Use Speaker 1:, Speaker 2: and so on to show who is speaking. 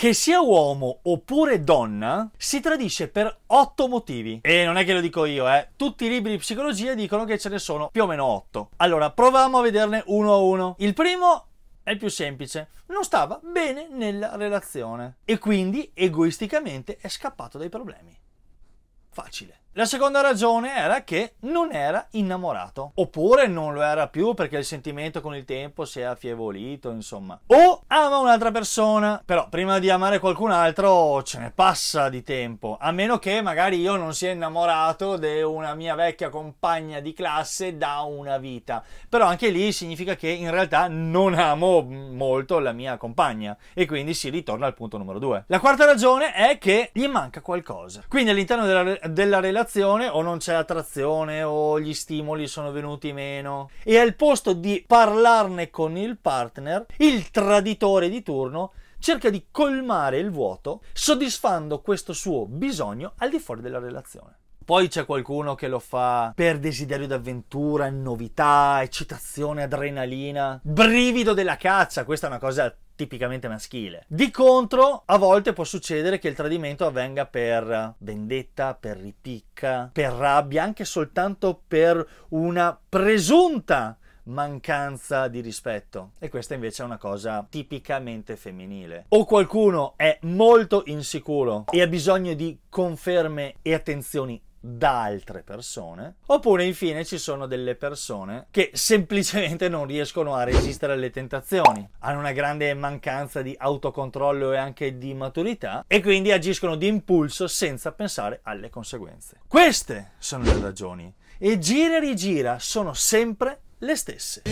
Speaker 1: Che sia uomo oppure donna si tradisce per otto motivi. E non è che lo dico io, eh. Tutti i libri di psicologia dicono che ce ne sono più o meno otto. Allora, proviamo a vederne uno a uno. Il primo è il più semplice. Non stava bene nella relazione. E quindi egoisticamente è scappato dai problemi. Facile. La seconda ragione era che non era innamorato, oppure non lo era più perché il sentimento con il tempo si è affievolito, insomma. O ama un'altra persona, però prima di amare qualcun altro ce ne passa di tempo, a meno che magari io non sia innamorato di una mia vecchia compagna di classe da una vita. Però anche lì significa che in realtà non amo molto la mia compagna e quindi si ritorna al punto numero due. La quarta ragione è che gli manca qualcosa. Quindi all'interno della, della relazione relazione o non c'è attrazione o gli stimoli sono venuti meno e al posto di parlarne con il partner, il traditore di turno cerca di colmare il vuoto soddisfando questo suo bisogno al di fuori della relazione. Poi c'è qualcuno che lo fa per desiderio d'avventura, novità, eccitazione, adrenalina, brivido della caccia, questa è una cosa tipicamente maschile. Di contro, a volte può succedere che il tradimento avvenga per vendetta, per ripicca, per rabbia, anche soltanto per una presunta mancanza di rispetto e questa invece è una cosa tipicamente femminile o qualcuno è molto insicuro e ha bisogno di conferme e attenzioni da altre persone, oppure infine ci sono delle persone che semplicemente non riescono a resistere alle tentazioni, hanno una grande mancanza di autocontrollo e anche di maturità e quindi agiscono di impulso senza pensare alle conseguenze. Queste sono le ragioni e gira e rigira sono sempre le stesse.